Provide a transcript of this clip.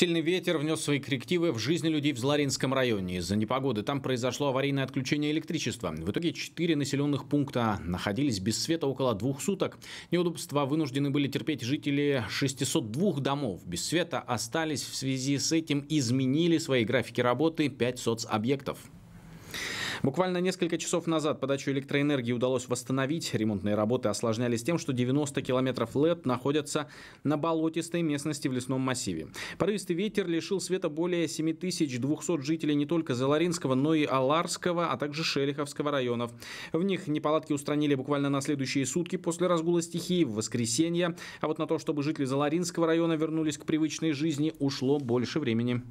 Сильный ветер внес свои коррективы в жизнь людей в Зларинском районе. Из-за непогоды там произошло аварийное отключение электричества. В итоге четыре населенных пункта находились без света около двух суток. Неудобства вынуждены были терпеть жители 602 домов. Без света остались в связи с этим изменили свои графики работы 5 соцобъектов. объектов. Буквально несколько часов назад подачу электроэнергии удалось восстановить. Ремонтные работы осложнялись тем, что 90 километров ЛЭП находятся на болотистой местности в лесном массиве. Порывистый ветер лишил света более 7200 жителей не только Заларинского, но и Аларского, а также Шелиховского районов. В них неполадки устранили буквально на следующие сутки после разгула стихии в воскресенье. А вот на то, чтобы жители Заларинского района вернулись к привычной жизни, ушло больше времени.